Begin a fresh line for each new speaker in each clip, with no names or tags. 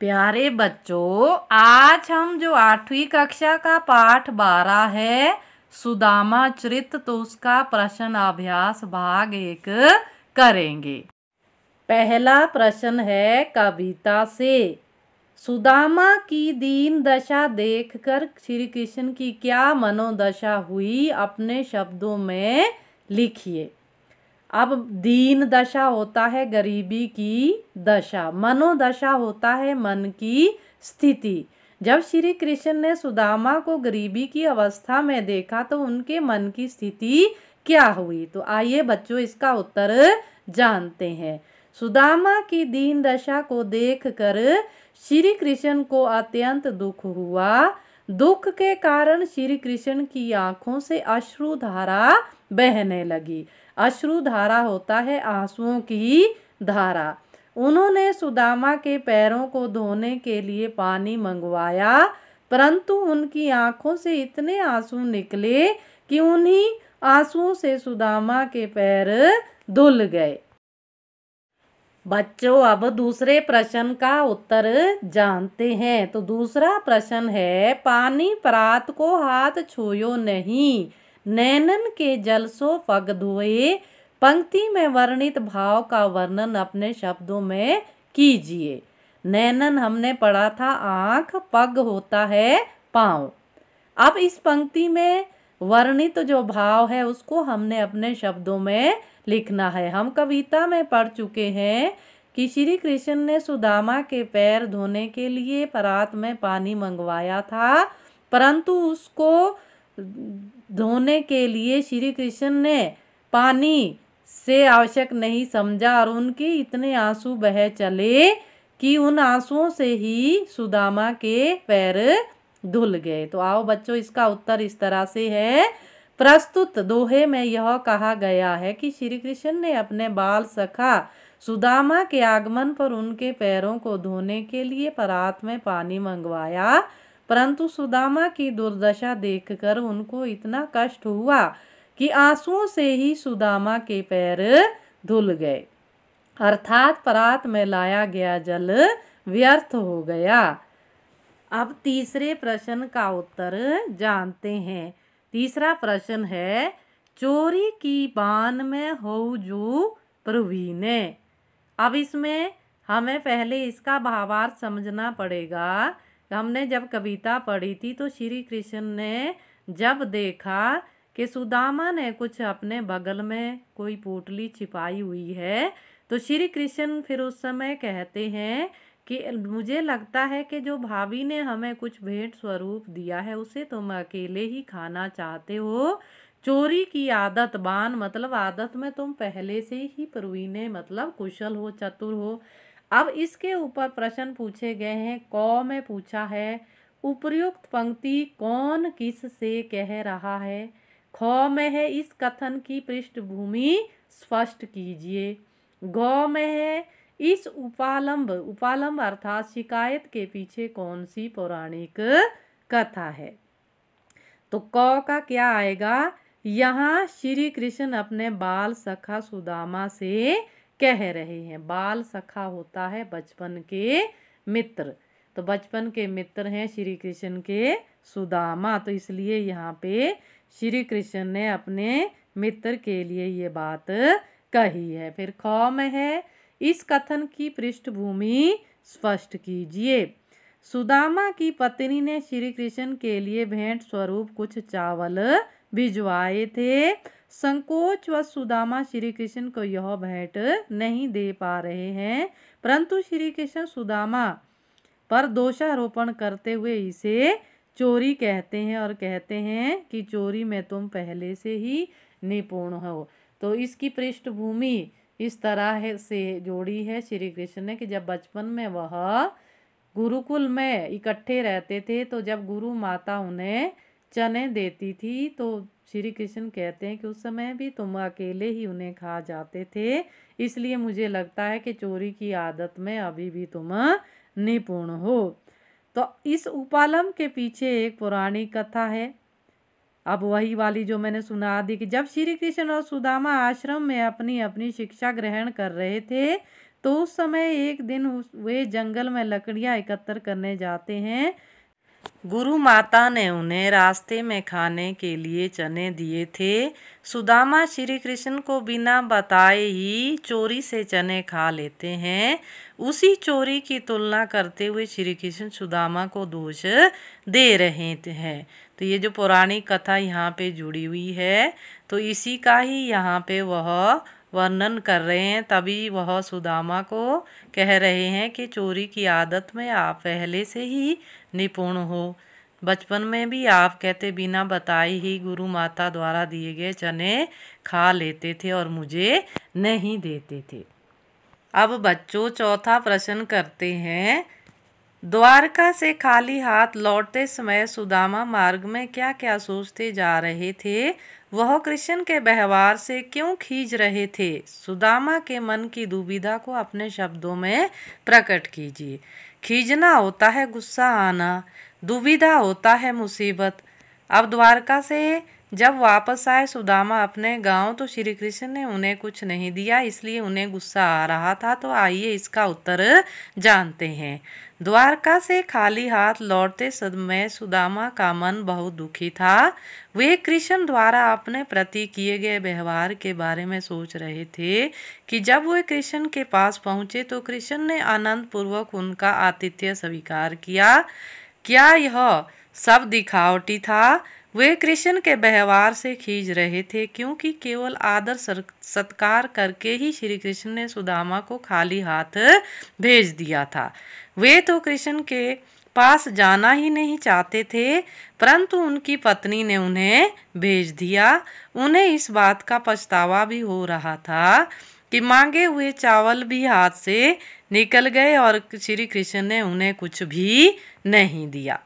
प्यारे बच्चों आज हम जो आठवीं कक्षा का पाठ बारह है सुदामा चरित तो उसका प्रश्न अभ्यास भाग एक करेंगे पहला प्रश्न है कविता से सुदामा की दीन दशा देखकर श्री कृष्ण की क्या मनोदशा हुई अपने शब्दों में लिखिए अब दीन दशा होता है गरीबी की दशा मनोदशा होता है मन की स्थिति जब श्री कृष्ण ने सुदामा को गरीबी की अवस्था में देखा तो उनके मन की स्थिति क्या हुई तो आइए बच्चों इसका उत्तर जानते हैं सुदामा की दीन दशा को देखकर श्री कृष्ण को अत्यंत दुख हुआ दुख के कारण श्री कृष्ण की आंखों से अश्रु धारा बहने लगी अश्रु धारा होता है आंसुओं की धारा उन्होंने सुदामा के पैरों को धोने के लिए पानी मंगवाया परंतु उनकी आंखों से इतने आंसू निकले कि उन्हीं आंसुओं से सुदामा के पैर धुल गए बच्चों अब दूसरे प्रश्न का उत्तर जानते हैं तो दूसरा प्रश्न है पानी परात को हाथ छूयो नहीं नैनन के जल सो पग धोए पंक्ति में वर्णित भाव का वर्णन अपने शब्दों में कीजिए नैनन हमने पढ़ा था आँख पग होता है पाँव अब इस पंक्ति में वर्णित जो भाव है उसको हमने अपने शब्दों में लिखना है हम कविता में पढ़ चुके हैं कि श्री कृष्ण ने सुदामा के पैर धोने के लिए परात में पानी मंगवाया था परंतु उसको धोने के लिए श्री कृष्ण ने पानी से आवश्यक नहीं समझा और उनके इतने आंसू बह चले कि उन आंसुओं से ही सुदामा के पैर धुल गए तो आओ बच्चों इसका उत्तर इस तरह से है प्रस्तुत दोहे में यह कहा गया है कि श्री कृष्ण ने अपने बाल सखा सुदामा के आगमन पर उनके पैरों को धोने के लिए परात में पानी मंगवाया परंतु सुदामा की दुर्दशा देखकर उनको इतना कष्ट हुआ कि आंसुओं से ही सुदामा के पैर धुल गए अर्थात परात में लाया गया जल व्यर्थ हो गया अब तीसरे प्रश्न का उत्तर जानते हैं तीसरा प्रश्न है चोरी की बान में हो जो प्रवीणे अब इसमें हमें पहले इसका भावार्थ समझना पड़ेगा हमने जब कविता पढ़ी थी तो श्री कृष्ण ने जब देखा कि सुदामा ने कुछ अपने बगल में कोई पोटली छिपाई हुई है तो श्री कृष्ण फिर उस समय कहते हैं कि मुझे लगता है कि जो भाभी ने हमें कुछ भेंट स्वरूप दिया है उसे तुम अकेले ही खाना चाहते हो चोरी की आदत बान मतलब आदत में तुम पहले से ही प्रवीण मतलब कुशल हो चतुर हो अब इसके ऊपर प्रश्न पूछे गए हैं क में पूछा है उपर्युक्त पंक्ति कौन किस से कह रहा है ख में है इस कथन की पृष्ठभूमि स्पष्ट कीजिए ग में है इस उपालंब उपालंब अर्थात शिकायत के पीछे कौन सी पौराणिक कथा है तो क का क्या आएगा यहाँ श्री कृष्ण अपने बाल सखा सुदामा से कह रहे हैं बाल सखा होता है बचपन के मित्र तो बचपन के मित्र हैं श्री कृष्ण के सुदामा तो इसलिए यहाँ पे श्री कृष्ण ने अपने मित्र के लिए ये बात कही है फिर खौ में है इस कथन की पृष्ठभूमि स्पष्ट कीजिए सुदामा की पत्नी ने श्री कृष्ण के लिए भेंट स्वरूप कुछ चावल भिजवाए थे संकोच व सुदामा श्री कृष्ण को यह भेंट नहीं दे पा रहे हैं परंतु श्री कृष्ण सुदामा पर दोषारोपण करते हुए इसे चोरी कहते हैं और कहते हैं कि चोरी में तुम पहले से ही निपुण हो तो इसकी पृष्ठभूमि इस तरह है से जोड़ी है श्री कृष्ण ने कि जब बचपन में वह गुरुकुल में इकट्ठे रहते थे तो जब गुरु माता उन्हें चने देती थी तो श्री कृष्ण कहते हैं कि उस समय भी तुम अकेले ही उन्हें खा जाते थे इसलिए मुझे लगता है कि चोरी की आदत में अभी भी तुम निपुण हो तो इस उपालम के पीछे एक पुरानी कथा है अब वही वाली जो मैंने सुना दी कि जब श्री कृष्ण और सुदामा आश्रम में अपनी अपनी शिक्षा ग्रहण कर रहे थे तो उस समय एक दिन वे जंगल में लकड़ियाँ एकत्र करने जाते हैं गुरु माता ने उन्हें रास्ते में खाने के लिए चने दिए थे सुदामा श्री कृष्ण को बिना बताए ही चोरी से चने खा लेते हैं उसी चोरी की तुलना करते हुए श्री कृष्ण सुदामा को दोष दे रहे हैं तो ये जो पौराणिक कथा यहाँ पे जुड़ी हुई है तो इसी का ही यहाँ पे वह वर्णन कर रहे हैं तभी वह सुदामा को कह रहे हैं कि चोरी की आदत में आप पहले से ही निपुण हो बचपन में भी आप कहते बिना बताए ही गुरु माता द्वारा दिए गए चने खा लेते थे और मुझे नहीं देते थे अब बच्चों चौथा प्रश्न करते हैं द्वारका से खाली हाथ लौटते समय सुदामा मार्ग में क्या क्या सोचते जा रहे थे वह कृष्ण के व्यवहार से क्यों खींच रहे थे सुदामा के मन की दुविधा को अपने शब्दों में प्रकट कीजिए खींचना होता है गुस्सा आना दुविधा होता है मुसीबत अब द्वारका से जब वापस आए सुदामा अपने गांव तो श्री कृष्ण ने उन्हें कुछ नहीं दिया इसलिए उन्हें गुस्सा आ रहा था तो आइए इसका उत्तर जानते हैं द्वारका से खाली हाथ लौटते समय सुदामा का मन बहुत दुखी था वे कृष्ण द्वारा अपने प्रति किए गए व्यवहार के बारे में सोच रहे थे कि जब वे कृष्ण के पास पहुंचे तो कृष्ण ने आनंद पूर्वक उनका आतिथ्य स्वीकार किया क्या यह सब दिखावटी था वे कृष्ण के व्यवहार से खींच रहे थे क्योंकि केवल आदर सत्कार करके ही श्री कृष्ण ने सुदामा को खाली हाथ भेज दिया था वे तो कृष्ण के पास जाना ही नहीं चाहते थे परंतु उनकी पत्नी ने उन्हें भेज दिया उन्हें इस बात का पछतावा भी हो रहा था कि मांगे हुए चावल भी हाथ से निकल गए और श्री कृष्ण ने उन्हें कुछ भी नहीं दिया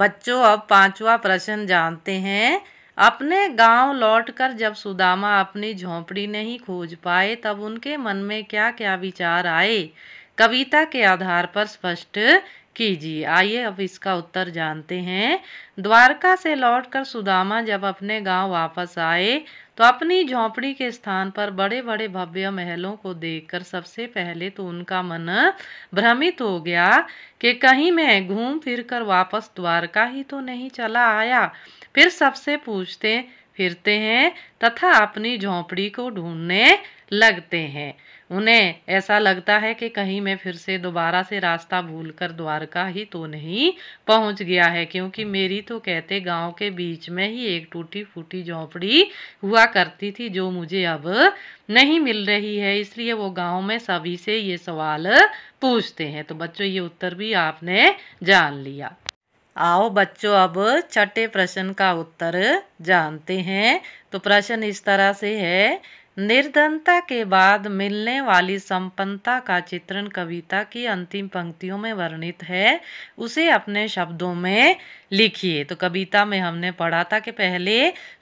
बच्चों अब पांचवा प्रश्न जानते हैं अपने गांव लौटकर जब सुदामा अपनी झोंपड़ी नहीं खोज पाए तब उनके मन में क्या क्या विचार आए कविता के आधार पर स्पष्ट कीजिए आइए अब इसका उत्तर जानते हैं द्वारका से लौटकर सुदामा जब अपने गांव वापस आए तो अपनी झोंपड़ी के स्थान पर बड़े बड़े भव्य महलों को देखकर सबसे पहले तो उनका मन भ्रमित हो गया कि कहीं मैं घूम फिर कर वापस द्वारका ही तो नहीं चला आया फिर सबसे पूछते फिरते हैं तथा अपनी झोंपड़ी को ढूंढने लगते हैं उन्हें ऐसा लगता है कि कहीं मैं फिर से दोबारा से रास्ता भूलकर द्वारका ही तो नहीं पहुंच गया है क्योंकि मेरी तो कहते गांव के बीच में ही एक टूटी फूटी झोंपड़ी हुआ करती थी जो मुझे अब नहीं मिल रही है इसलिए वो गांव में सभी से ये सवाल पूछते हैं तो बच्चों ये उत्तर भी आपने जान लिया आओ बच्चों अब छठे प्रश्न का उत्तर जानते हैं तो प्रश्न इस तरह से है निर्धनता के बाद मिलने वाली संपन्नता का चित्रण कविता की अंतिम पंक्तियों में वर्णित है उसे अपने शब्दों में लिखिए तो कविता में हमने पढ़ा था कि पहले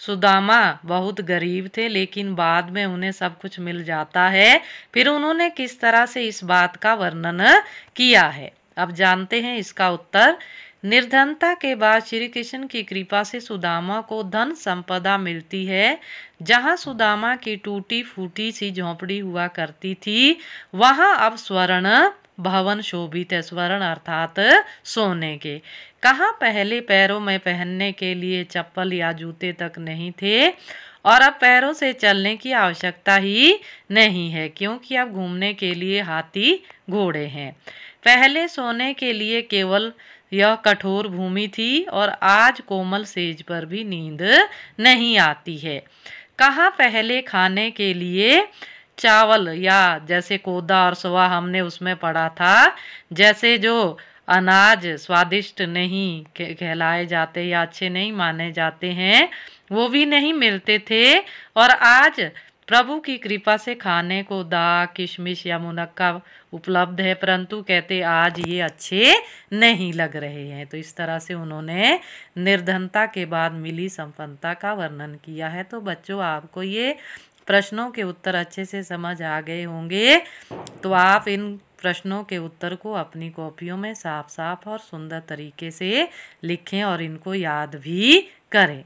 सुदामा बहुत गरीब थे लेकिन बाद में उन्हें सब कुछ मिल जाता है फिर उन्होंने किस तरह से इस बात का वर्णन किया है अब जानते हैं इसका उत्तर निर्धनता के बाद श्री कृष्ण की कृपा से सुदामा को धन संपदा मिलती है जहाँ सुदामा की टूटी फूटी सी झोंपड़ी हुआ करती थी वहाँ अब स्वर्ण भवन शोभित है स्वर्ण अर्थात सोने के कहाँ पहले पैरों में पहनने के लिए चप्पल या जूते तक नहीं थे और अब पैरों से चलने की आवश्यकता ही नहीं है क्योंकि अब घूमने के लिए हाथी घोड़े हैं पहले सोने के लिए केवल यह कठोर भूमि थी और आज कोमल सेज पर भी नींद नहीं आती है कहा पहले खाने के लिए चावल या जैसे कोदा और सुबह हमने उसमें पढ़ा था जैसे जो अनाज स्वादिष्ट नहीं कहलाए जाते या अच्छे नहीं माने जाते हैं वो भी नहीं मिलते थे और आज प्रभु की कृपा से खाने को दा किशमिश या मुनक्का उपलब्ध है परंतु कहते आज ये अच्छे नहीं लग रहे हैं तो इस तरह से उन्होंने निर्धनता के बाद मिली संपन्नता का वर्णन किया है तो बच्चों आपको ये प्रश्नों के उत्तर अच्छे से समझ आ गए होंगे तो आप इन प्रश्नों के उत्तर को अपनी कॉपियों में साफ साफ और सुंदर तरीके से लिखें और इनको याद भी करें